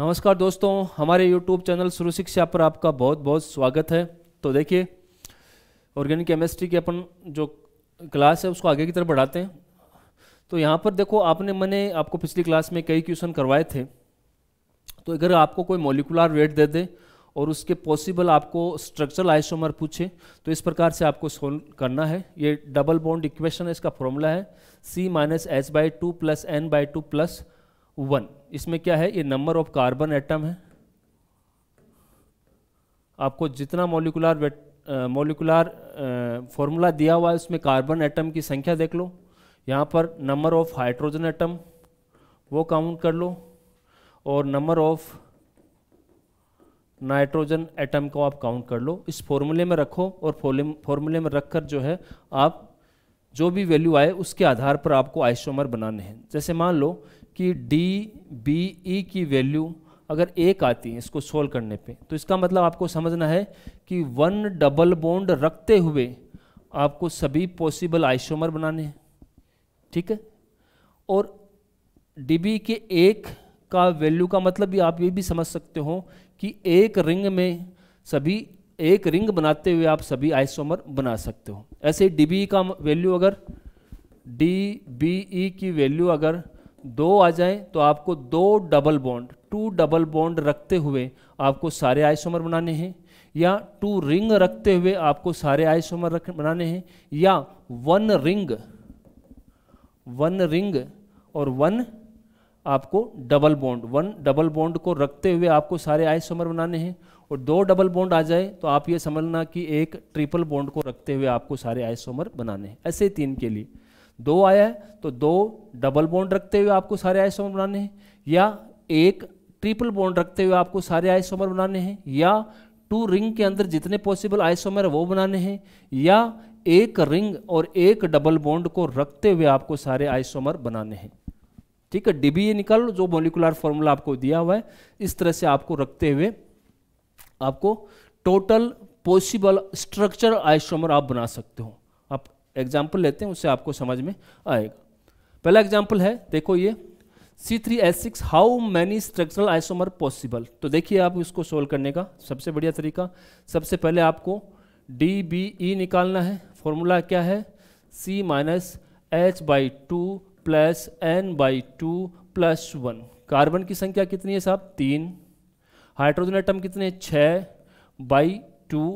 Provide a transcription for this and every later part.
नमस्कार दोस्तों हमारे YouTube चैनल शुरू शिक्षा पर आपका बहुत बहुत स्वागत है तो देखिए ऑर्गेनिक केमिस्ट्री की अपन जो क्लास है उसको आगे की तरफ बढ़ाते हैं तो यहाँ पर देखो आपने मैंने आपको पिछली क्लास में कई क्वेश्चन करवाए थे तो अगर आपको कोई मोलिकुलर वेट दे दे और उसके पॉसिबल आपको स्ट्रक्चरल आइसोमर पूछे तो इस प्रकार से आपको सोल्व करना है ये डबल बॉन्ड इक्वेशन है इसका फॉर्मूला है C minus H by two plus N by two plus one इसमें क्या है ये नंबर ऑफ कार्बन एटम है आपको जितना मोलिकुलर मोलिकुलर फॉर्मूला दिया हुआ है उसमें कार्बन एटम की संख्या देख लो यहाँ पर नंबर ऑफ हाइड्रोजन एटम वो काउंट कर लो और नंबर ऑफ नाइट्रोजन एटम को आप काउंट कर लो इस फॉर्मूले में रखो और फॉर्मूले में रखकर जो है आप जो भी वैल्यू आए उसके आधार पर आपको आइसोमर बनाने हैं जैसे मान लो कि डी बी ई की वैल्यू e अगर एक आती है इसको सोल्व करने पे तो इसका मतलब आपको समझना है कि वन डबल बॉन्ड रखते हुए आपको सभी पॉसिबल आइसोमर बनाने हैं ठीक है और डीबी के एक का वैल्यू का मतलब भी आप ये भी समझ सकते हो कि एक रिंग में सभी एक रिंग बनाते हुए आप सभी आइसोमर बना सकते हो ऐसे डीबी का वैल्यू अगर डी बी ई की वैल्यू अगर दो आ जाए तो आपको दो double bond two double bond रखते हुए आपको सारे आइसोमर बनाने हैं या टू रिंग रखते हुए आपको सारे आइसोमर रख बनाने हैं या वन रिंग वन रिंग और वन आपको double bond one double bond को रखते हुए आपको सारे आइसोमर बनाने हैं और दो डबल बॉन्ड आ जाए तो आप ये समझना कि एक ट्रिपल बॉन्ड को रखते हुए आपको सारे आइसोमर बनाने हैं ऐसे तीन के लिए दो आया है तो दो डबल बॉन्ड रखते हुए आपको सारे आइसोमर बनाने हैं या एक ट्रिपल बॉन्ड रखते हुए आपको सारे आइसोमर बनाने हैं या टू रिंग के अंदर जितने पॉसिबल आइसोमर वो बनाने हैं या एक रिंग और एक डबल बॉन्ड को रखते हुए आपको सारे आइसोमर बनाने हैं ठीक है डीबीए e निकाल जो मोलिकुलर फॉर्मूला आपको दिया हुआ है इस तरह से आपको रखते हुए आपको टोटल पॉसिबल स्ट्रक्चर आइसोमर आप बना सकते हो एग्जाम्पल लेते हैं उससे आपको समझ में आएगा पहला एग्जाम्पल है देखो ये C three S six how many structural isomer possible तो देखिए आप इसको सोल्व करने का सबसे बढ़िया तरीका सबसे पहले आपको डी बी ई निकालना है फॉर्मूला क्या है C minus H by two plus N by two plus one carbon की संख्या कितनी है साहब तीन हाइड्रोजन आइटम कितने छः by two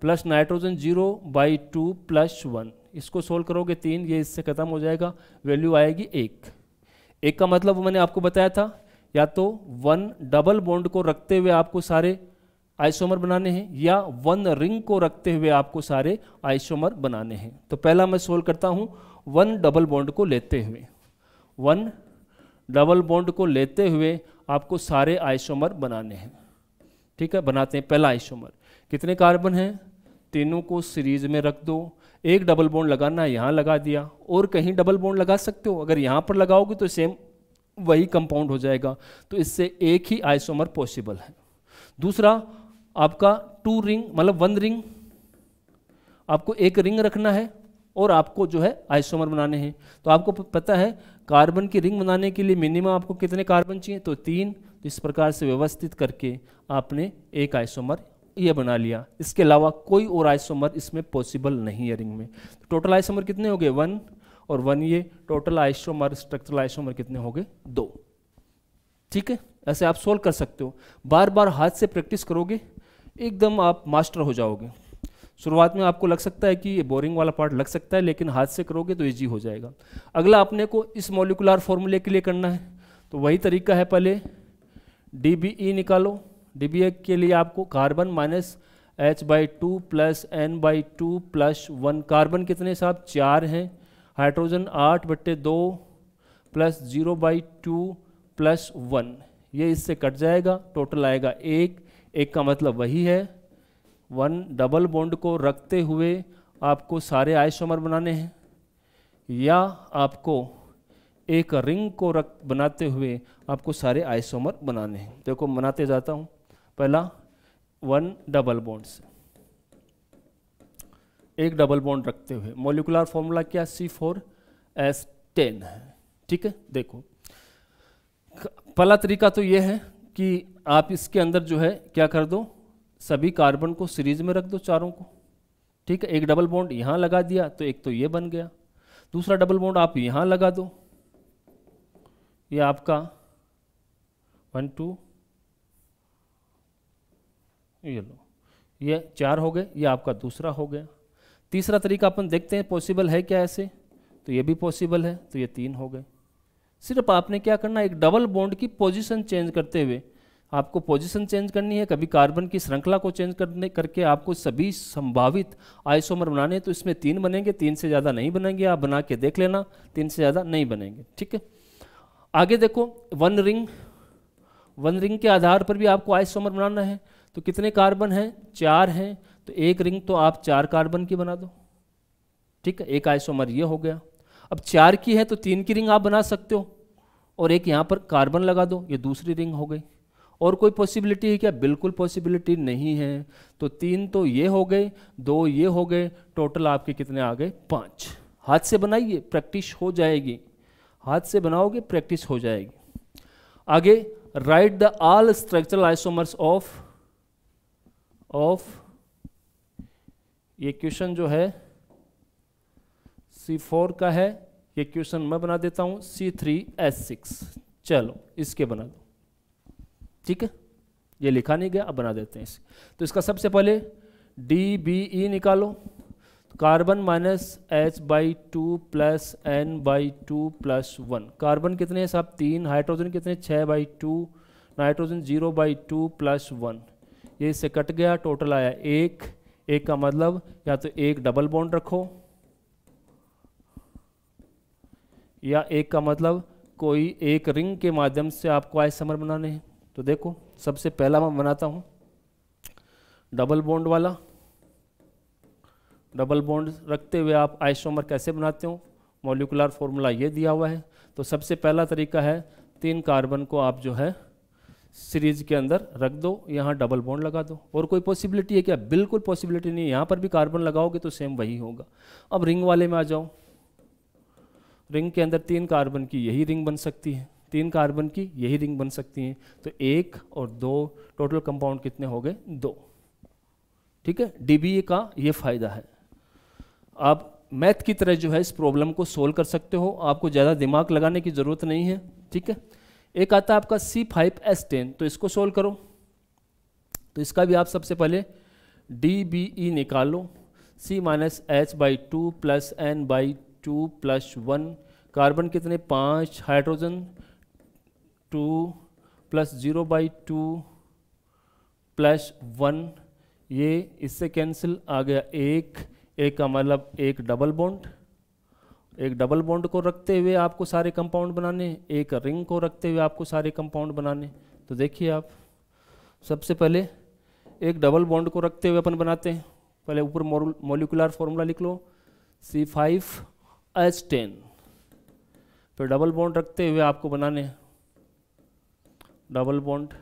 plus nitrogen zero by two plus one इसको सोल्व करोगे तीन ये इससे ख़त्म हो जाएगा वैल्यू आएगी एक एक का मतलब मैंने आपको बताया था या तो वन डबल बॉन्ड को रखते हुए आपको सारे आइसोमर बनाने हैं या वन रिंग को रखते हुए आपको सारे आइसोमर बनाने हैं तो पहला मैं सोल्व करता हूं वन डबल बॉन्ड को लेते हुए वन डबल बॉन्ड को लेते हुए आपको सारे आइसोमर बनाने हैं ठीक है बनाते हैं पहला आइसोमर कितने कार्बन हैं तीनों को सीरीज में रख दो एक डबल बोन लगाना यहाँ लगा दिया और कहीं डबल बोन लगा सकते हो अगर यहाँ पर लगाओगे तो सेम वही कंपाउंड हो जाएगा तो इससे एक ही आइसोमर पॉसिबल है दूसरा आपका टू रिंग मतलब वन रिंग आपको एक रिंग रखना है और आपको जो है आइसोमर बनाने हैं तो आपको पता है कार्बन की रिंग बनाने के लिए मिनिमम आपको कितने कार्बन चाहिए तो तीन तो इस प्रकार से व्यवस्थित करके आपने एक आइसोमर ये बना लिया इसके अलावा कोई और आइसोमर इसमें पॉसिबल नहीं है रिंग में टोटल आइसोमर कितने हो गए वन और वन ये टोटल आइसोमर स्ट्रक्चरल आइसोमर कितने हो गए दो ठीक है ऐसे आप सोल्व कर सकते हो बार बार हाथ से प्रैक्टिस करोगे एकदम आप मास्टर हो जाओगे शुरुआत में आपको लग सकता है कि ये बोरिंग वाला पार्ट लग सकता है लेकिन हाथ से करोगे तो ईजी हो जाएगा अगला अपने को इस मोलिकुलर फॉर्मूले के लिए करना है तो वही तरीका है पहले डी बी ई निकालो डीबीए के लिए आपको carbon minus H by two plus N by two plus one carbon कितने साहब चार हैं हाइड्रोजन आठ बट्टे दो plus zero by two plus one ये इससे कट जाएगा टोटल आएगा एक एक का मतलब वही है वन डबल बॉन्ड को रखते हुए आपको सारे आइसोमर बनाने हैं या आपको एक रिंग को रख बनाते हुए आपको सारे आइसोमर बनाने हैं देखो मनाते जाता हूँ पहला वन डबल बॉन्ड्स एक डबल बॉन्ड रखते हुए मोलिकुलर फॉर्मूला क्या सी फोर एस टेन है ठीक है देखो पहला तरीका तो यह है कि आप इसके अंदर जो है क्या कर दो सभी कार्बन को सीरीज में रख दो चारों को ठीक है एक डबल बॉन्ड यहां लगा दिया तो एक तो ये बन गया दूसरा डबल बॉन्ड आप यहां लगा दो ये आपका वन टू ये लो ये चार हो गए ये आपका दूसरा हो गया तीसरा तरीका अपन देखते हैं पॉसिबल है क्या ऐसे तो ये भी पॉसिबल है तो ये तीन हो गए सिर्फ आपने क्या करना एक डबल बॉन्ड की पोजीशन चेंज करते हुए आपको पोजीशन चेंज करनी है कभी कार्बन की श्रृंखला को चेंज करने करके आपको सभी संभावित आइसोमर बनाने हैं तो इसमें तीन बनेंगे तीन से ज़्यादा नहीं बनेंगे आप बना के देख लेना तीन से ज़्यादा नहीं बनेंगे ठीक है आगे देखो वन रिंग वन रिंग के आधार पर भी आपको आइसोमर बनाना है तो कितने कार्बन हैं चार हैं तो एक रिंग तो आप चार कार्बन की बना दो ठीक है एक आइसोमर ये हो गया अब चार की है तो तीन की रिंग आप बना सकते हो और एक यहाँ पर कार्बन लगा दो ये दूसरी रिंग हो गई और कोई पॉसिबिलिटी है क्या बिल्कुल पॉसिबिलिटी नहीं है तो तीन तो ये हो गए दो ये हो गए टोटल आपके कितने आ गए पाँच हाथ से बनाइए प्रैक्टिस हो जाएगी हाथ से बनाओगे प्रैक्टिस हो जाएगी आगे right the all structural isomers of of ये क्वेश्चन जो है सी फोर का है ये क्वेश्चन मैं बना देता हूं सी थ्री सिक्स चलो इसके बना दो ठीक है ये लिखा नहीं गया अब बना देते हैं इसे तो इसका सबसे पहले डी बी ई निकालो carbon minus H by two plus N by two plus one carbon कितने हैं साहब तीन हाइड्रोजन कितने छः by two nitrogen zero by two plus one ये इससे कट गया टोटल आया एक एक का मतलब या तो एक डबल बॉन्ड रखो या एक का मतलब कोई एक रिंग के माध्यम से आपको आय समर बनाने हैं तो देखो सबसे पहला मैं बनाता हूं डबल बॉन्ड वाला डबल बॉन्ड रखते हुए आप आइसोमर कैसे बनाते हो मोलिकुलर फॉर्मूला ये दिया हुआ है तो सबसे पहला तरीका है तीन कार्बन को आप जो है सीरीज के अंदर रख दो यहाँ डबल बॉन्ड लगा दो और कोई पॉसिबिलिटी है क्या बिल्कुल पॉसिबिलिटी नहीं यहाँ पर भी कार्बन लगाओगे तो सेम वही होगा अब रिंग वाले में आ जाओ रिंग के अंदर तीन कार्बन की यही रिंग बन सकती है तीन कार्बन की यही रिंग बन सकती है तो एक और दो टोटल कंपाउंड कितने हो गए दो ठीक है डी का ये फायदा है आप मैथ की तरह जो है इस प्रॉब्लम को सोल्व कर सकते हो आपको ज़्यादा दिमाग लगाने की ज़रूरत नहीं है ठीक है एक आता है आपका सी फाइव एस टेन तो इसको सोल्व करो तो इसका भी आप सबसे पहले डी बी ई निकाल लो C minus H by two plus N by two plus one carbon कितने पाँच hydrogen two plus zero by two plus one ये इससे कैंसिल आ गया एक एक का मतलब एक डबल बॉन्ड एक डबल बॉन्ड को रखते हुए आपको सारे कंपाउंड बनाने एक रिंग को रखते हुए आपको सारे कंपाउंड बनाने तो देखिए आप सबसे पहले एक डबल बॉन्ड को रखते हुए अपन बनाते हैं पहले ऊपर मोलिकुलर फॉर्मूला लिख लो सी फाइव एच टेन फिर डबल बॉन्ड रखते हुए आपको बनाने डबल बॉन्ड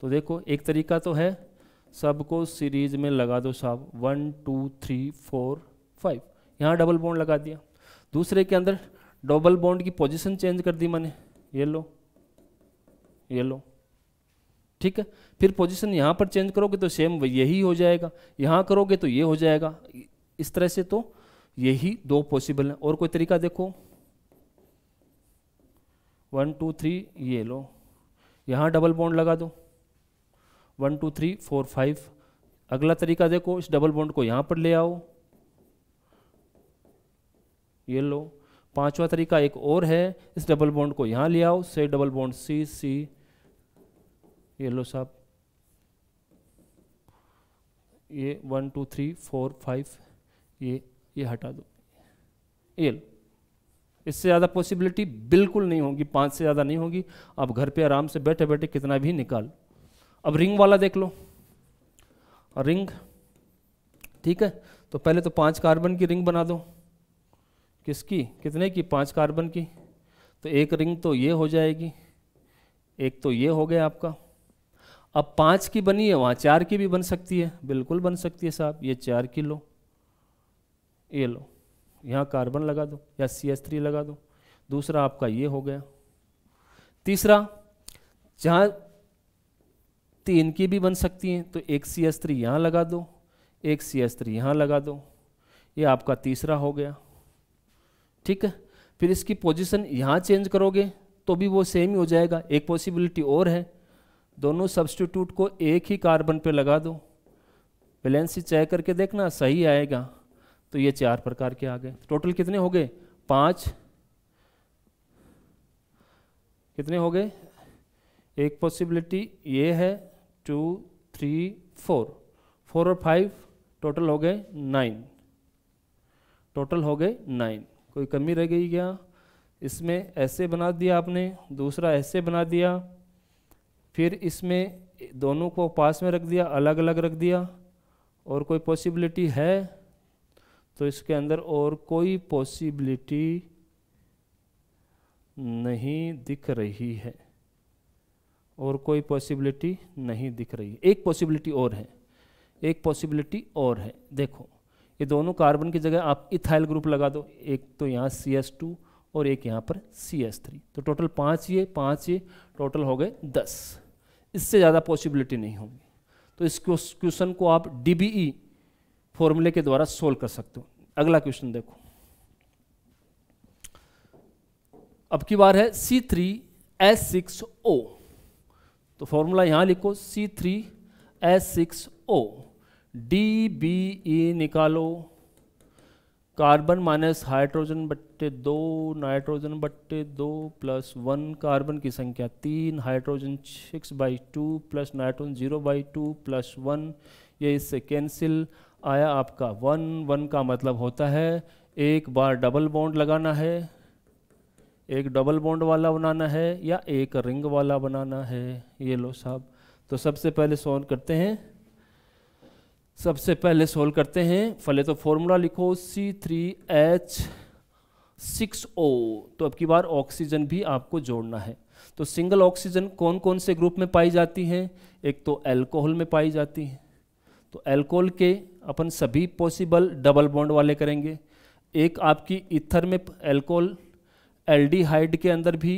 तो देखो एक तरीका तो है सबको सीरीज में लगा दो साहब one two three four five यहाँ डबल बॉन्ड लगा दिया दूसरे के अंदर डबल बॉन्ड की पोजीशन चेंज कर दी मैंने ये लो ये लो ठीक है फिर पोजीशन यहाँ पर चेंज करोगे तो सेम यही हो जाएगा यहाँ करोगे तो ये हो जाएगा इस तरह से तो यही दो पॉसिबल हैं और कोई तरीका देखो वन टू थ्री ये लो यहाँ डबल बॉन्ड लगा दो one two three four five अगला तरीका देखो इस डबल बॉन्ड को यहाँ पर ले आओ ये लो पांचवा तरीका एक और है इस डबल बॉन्ड को यहां ले आओ से डबल बॉन्ड सी सी ये लो साहब ये one two three four five ये ये हटा दो ये लो इससे ज़्यादा पॉसिबिलिटी बिल्कुल नहीं होगी पांच से ज़्यादा नहीं होगी आप घर पे आराम से बैठे बैठे कितना भी निकाल अब रिंग वाला देख लो रिंग ठीक है तो पहले तो पांच कार्बन की रिंग बना दो किसकी कितने की पाँच कार्बन की तो एक रिंग तो ये हो जाएगी एक तो ये हो गया आपका अब पाँच की बनी है वहाँ चार की भी बन सकती है बिल्कुल बन सकती है साहब ये चार की लो ये लो यहाँ कार्बन लगा दो या सी एस थ्री लगा दो दूसरा आपका ये हो गया तीसरा जहाँ तीन की भी बन सकती हैं तो एक सी एस थ्री यहाँ लगा दो एक सी एस थ्री यहाँ लगा दो ये आपका तीसरा हो गया ठीक है फिर इसकी पोजीशन यहाँ चेंज करोगे तो भी वो सेम ही हो जाएगा एक पॉसिबिलिटी और है दोनों सब्सटीट्यूट को एक ही कार्बन पे लगा दो बैलेंसी चेक करके देखना सही आएगा तो ये चार प्रकार के आ गए टोटल कितने हो गए पाँच कितने हो गए एक पॉसिबिलिटी ये है टू थ्री फोर फोर और फाइव टोटल हो गए नाइन टोटल हो गए नाइन कोई कमी रह गई क्या इसमें ऐसे बना दिया आपने दूसरा ऐसे बना दिया फिर इसमें दोनों को पास में रख दिया अलग अलग रख दिया और कोई पॉसिबिलिटी है तो इसके अंदर और कोई पॉसिबिलिटी नहीं दिख रही है और कोई पॉसिबिलिटी नहीं दिख रही है एक पॉसिबिलिटी और है एक पॉसिबिलिटी और है देखो ये दोनों कार्बन की जगह आप इथाइल ग्रुप लगा दो एक तो यहाँ सी एस टू और एक यहाँ पर सी एस थ्री तो टोटल पाँच ये पाँच ये टोटल हो गए दस इससे ज़्यादा पॉसिबिलिटी नहीं होगी तो इस क्वेश्चन को आप डी बी ई फॉर्मूले के द्वारा सोल्व कर सकते हो अगला क्वेश्चन देखो अब की बार है C three S six O तो फॉर्मूला यहाँ लिखो C three S six O D B E निकालो कार्बन माइनस हाइड्रोजन बट्टे दो नाइट्रोजन बट्टे दो प्लस वन कार्बन की संख्या तीन hydrogen six by two plus nitrogen zero by two plus one ये इससे कैंसिल आया आपका वन वन का मतलब होता है एक बार डबल बॉन्ड लगाना है एक डबल बॉन्ड वाला बनाना है या एक रिंग वाला बनाना है ये लो साहब तो सबसे पहले सोन करते हैं सबसे पहले सोल्व करते हैं पहले तो फॉर्मूला लिखो C three H six O तो अब की बार ऑक्सीजन भी आपको जोड़ना है तो सिंगल ऑक्सीजन कौन कौन से ग्रुप में पाई जाती हैं एक तो एल्कोहल में पाई जाती है तो एल्कोहल के अपन सभी पॉसिबल डबल बॉन्ड वाले करेंगे एक आपकी इथर में एल्कोहल एल्डिहाइड के अंदर भी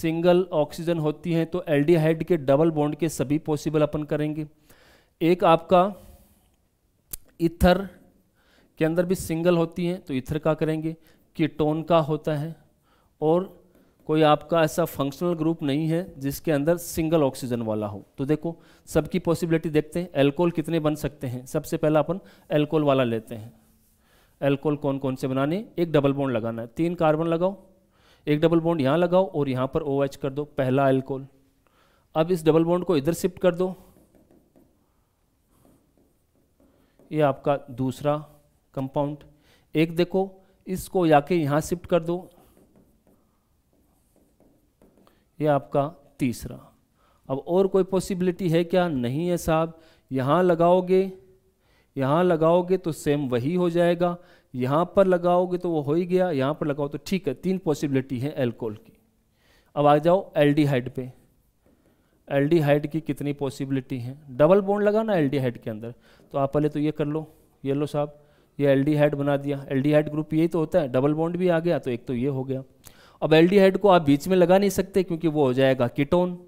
सिंगल ऑक्सीजन होती हैं तो एल्डिहाइड के डबल बॉन्ड के सभी पॉसिबल अपन करेंगे एक आपका इथर के अंदर भी सिंगल होती हैं तो इथर का करेंगे कीटोन का होता है और कोई आपका ऐसा फंक्शनल ग्रुप नहीं है जिसके अंदर सिंगल ऑक्सीजन वाला हो तो देखो सबकी पॉसिबिलिटी देखते हैं एल्कोल कितने बन सकते हैं सबसे पहला अपन एल्कोल वाला लेते हैं एल्कोल कौन कौन से बनाने एक डबल बॉन्ड लगाना है तीन कार्बन लगाओ एक डबल बॉन्ड यहाँ लगाओ और यहाँ पर ओ OH कर दो पहला एल्कोल अब इस डबल बॉन्ड को इधर शिफ्ट कर दो ये आपका दूसरा कंपाउंड एक देखो इसको जाके यहाँ शिफ्ट कर दो ये आपका तीसरा अब और कोई पॉसिबिलिटी है क्या नहीं है साहब यहाँ लगाओगे यहाँ लगाओगे तो सेम वही हो जाएगा यहाँ पर लगाओगे तो वो हो ही गया यहाँ पर लगाओ तो ठीक है तीन पॉसिबिलिटी है एल्कोहल की अब आ जाओ एल्डिहाइड पे एल्डिहाइड की कितनी पॉसिबिलिटी है डबल बॉन्ड लगा ना एल्डिहाइड के अंदर तो आप पहले तो ये कर लो ये लो साहब ये एल्डिहाइड बना दिया एल्डिहाइड ग्रुप यही तो होता है डबल बॉन्ड भी आ गया तो एक तो ये हो गया अब एल्डिहाइड को आप बीच में लगा नहीं सकते क्योंकि वो हो जाएगा कीटोन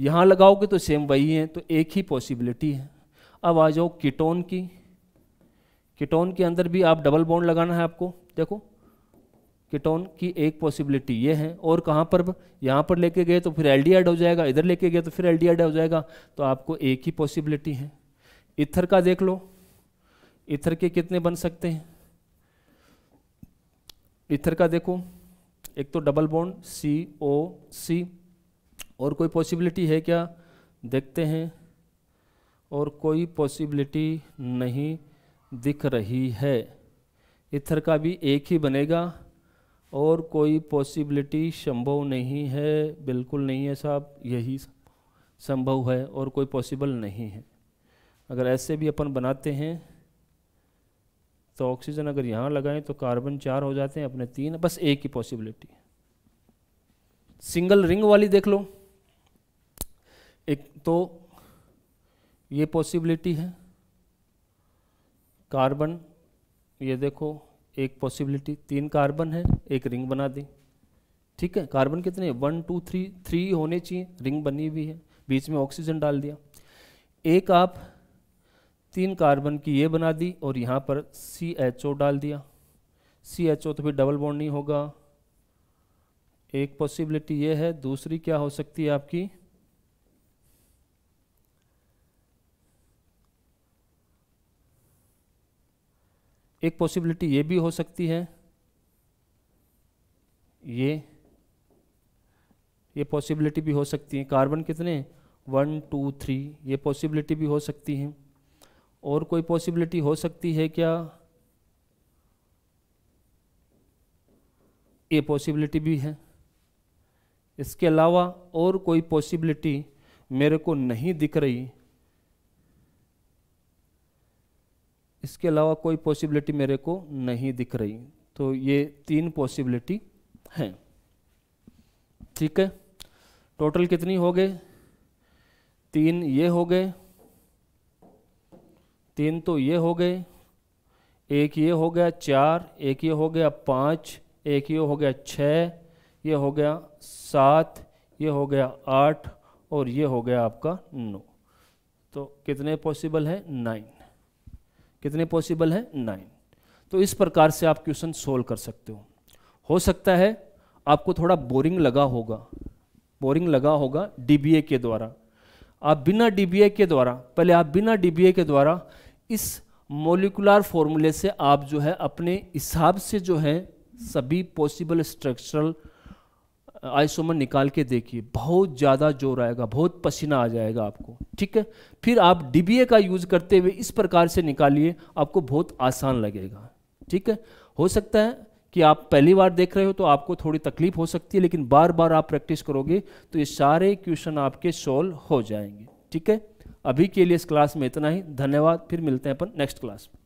यहाँ लगाओगे तो सेम वही है तो एक ही पॉसिबिलिटी है अब आ जाओ कीटोन की कीटोन के अंदर भी आप डबल बॉन्ड लगाना है आपको देखो कीटोन की एक पॉसिबिलिटी ये है और कहाँ पर यहाँ पर लेके गए तो फिर एल हो जाएगा इधर लेके गए तो फिर एल हो जाएगा तो आपको एक ही पॉसिबिलिटी है इथर का देख लो इथर के कितने बन सकते हैं इथर का देखो एक तो डबल बॉन्ड सी ओ सी और कोई पॉसिबिलिटी है क्या देखते हैं और कोई पॉसिबिलिटी नहीं दिख रही है इथर का भी एक ही बनेगा और कोई पॉसिबिलिटी संभव नहीं है बिल्कुल नहीं है साहब यही संभव है और कोई पॉसिबल नहीं है अगर ऐसे भी अपन बनाते हैं तो ऑक्सीजन अगर यहाँ लगाएं तो कार्बन चार हो जाते हैं अपने तीन बस एक ही पॉसिबिलिटी सिंगल रिंग वाली देख लो एक तो ये पॉसिबिलिटी है कार्बन ये देखो एक पॉसिबिलिटी तीन कार्बन है एक रिंग बना दें ठीक है कार्बन कितने वन टू थ्री थ्री होने चाहिए रिंग बनी हुई है बीच में ऑक्सीजन डाल दिया एक आप तीन कार्बन की ये बना दी और यहाँ पर सी एच ओ डाल दिया सी एच ओ तो फिर डबल बॉन्ड नहीं होगा एक पॉसिबिलिटी ये है दूसरी क्या हो सकती है आपकी एक पॉसिबिलिटी ये भी हो सकती है ये ये पॉसिबिलिटी भी हो सकती है कार्बन कितने वन टू थ्री ये पॉसिबिलिटी भी हो सकती है और कोई पॉसिबिलिटी हो सकती है क्या ये पॉसिबिलिटी भी है इसके अलावा और कोई पॉसिबिलिटी मेरे को नहीं दिख रही इसके अलावा कोई पॉसिबिलिटी मेरे को नहीं दिख रही तो ये तीन पॉसिबिलिटी हैं ठीक है टोटल कितनी हो गए तीन ये हो गए तीन तो ये हो गए एक ये हो गया चार एक ये हो गया पाँच एक ये हो गया छः ये हो गया सात ये हो गया आठ और ये हो गया आपका नौ तो कितने पॉसिबल है नाइन कितने पॉसिबल है नाइन तो इस प्रकार से आप क्वेश्चन सोल्व कर सकते हो हो सकता है आपको थोड़ा बोरिंग लगा होगा बोरिंग लगा होगा डीबीए के द्वारा आप बिना डीबीए के द्वारा पहले आप बिना डीबीए के द्वारा इस मोलिकुलर फॉर्मूले से आप जो है अपने हिसाब से जो है सभी पॉसिबल स्ट्रक्चरल आइसोमन निकाल के देखिए बहुत ज़्यादा जोर आएगा बहुत पसीना आ जाएगा आपको ठीक है फिर आप डी का यूज़ करते हुए इस प्रकार से निकालिए आपको बहुत आसान लगेगा ठीक है हो सकता है कि आप पहली बार देख रहे हो तो आपको थोड़ी तकलीफ हो सकती है लेकिन बार बार आप प्रैक्टिस करोगे तो ये सारे क्वेश्चन आपके सॉल्व हो जाएंगे ठीक है अभी के लिए इस क्लास में इतना ही धन्यवाद फिर मिलते हैं अपन नेक्स्ट क्लास में